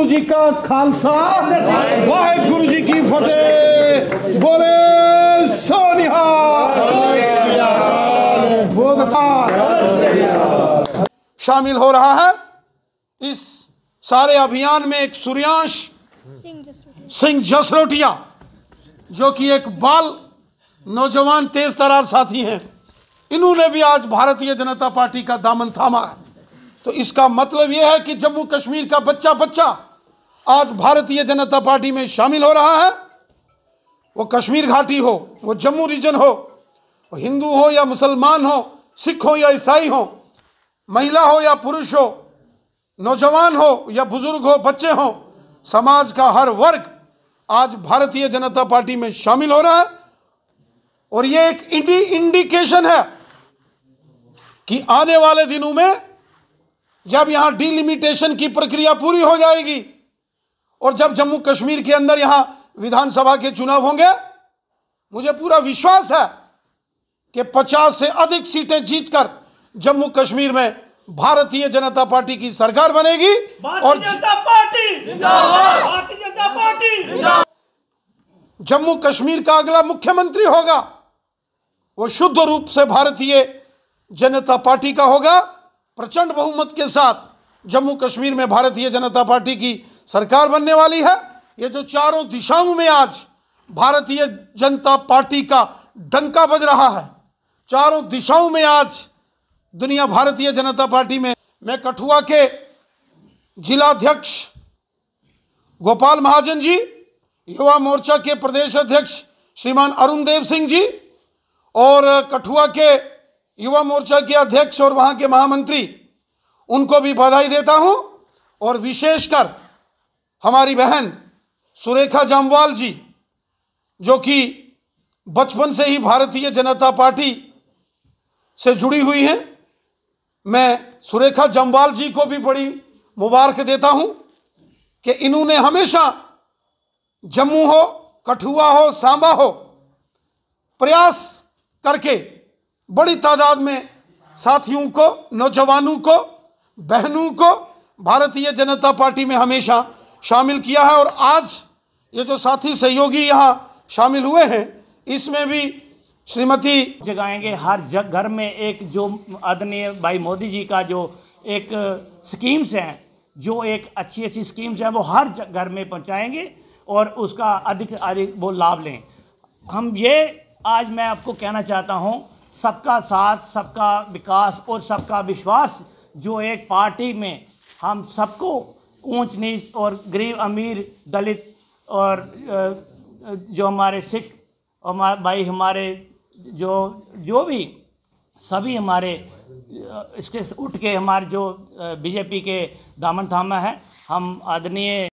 वाहेगुरु जी का खालसा वाहेगुरु जी की फतेह बोले सोनिहा शामिल हो रहा है इस सारे अभियान में एक सूर्यांश सिंह जसरोटिया जो कि एक बाल नौजवान तेज तरार साथी हैं इन्होंने भी आज भारतीय जनता पार्टी का दामन थामा है तो इसका मतलब यह है कि जम्मू कश्मीर का बच्चा बच्चा आज भारतीय जनता पार्टी में शामिल हो रहा है वो कश्मीर घाटी हो वो जम्मू रीजन हो वो हिंदू हो या मुसलमान हो सिख हो या ईसाई हो महिला हो या पुरुष हो नौजवान हो या बुजुर्ग हो बच्चे हो समाज का हर वर्ग आज भारतीय जनता पार्टी में शामिल हो रहा है और ये एक इंडी इंडिकेशन है कि आने वाले दिनों में जब यहां डिलिमिटेशन की प्रक्रिया पूरी हो जाएगी और जब जम्मू कश्मीर के अंदर यहां विधानसभा के चुनाव होंगे मुझे पूरा विश्वास है कि 50 से अधिक सीटें जीतकर जम्मू कश्मीर में भारतीय जनता पार्टी की सरकार बनेगी और जनता पार्टी भारतीय जनता पार्टी जम्मू कश्मीर का अगला मुख्यमंत्री होगा वो शुद्ध रूप से भारतीय जनता पार्टी का होगा प्रचंड बहुमत के साथ जम्मू कश्मीर में भारतीय जनता पार्टी की सरकार बनने वाली है ये जो चारों दिशाओं में आज भारतीय जनता पार्टी का डंका बज रहा है चारों दिशाओं में आज दुनिया भारतीय जनता पार्टी में मैं कठुआ के जिलाध्यक्ष गोपाल महाजन जी युवा मोर्चा के प्रदेश अध्यक्ष श्रीमान अरुण देव सिंह जी और कठुआ के युवा मोर्चा के अध्यक्ष और वहां के महामंत्री उनको भी बधाई देता हूं और विशेषकर हमारी बहन सुरेखा जामवाल जी जो कि बचपन से ही भारतीय जनता पार्टी से जुड़ी हुई हैं मैं सुरेखा जामवाल जी को भी बड़ी मुबारक देता हूं कि इन्होंने हमेशा जम्मू हो कठुआ हो सांबा हो प्रयास करके बड़ी तादाद में साथियों को नौजवानों को बहनों को भारतीय जनता पार्टी में हमेशा शामिल किया है और आज ये जो साथी सहयोगी यहाँ शामिल हुए हैं इसमें भी श्रीमती जगाएंगे हर जग घर में एक जो आदरणीय भाई मोदी जी का जो एक स्कीम्स हैं जो एक अच्छी अच्छी स्कीम्स हैं वो हर घर में पहुंचाएंगे और उसका अधिक अधिक वो लाभ लें हम ये आज मैं आपको कहना चाहता हूँ सबका साथ सबका विकास और सबका विश्वास जो एक पार्टी में हम सबको ऊंच नीच और गरीब अमीर दलित और जो हमारे सिख और भाई हमारे जो जो भी सभी हमारे इसके उठ के हमारे जो बीजेपी के दामन थामा है हम आदरणीय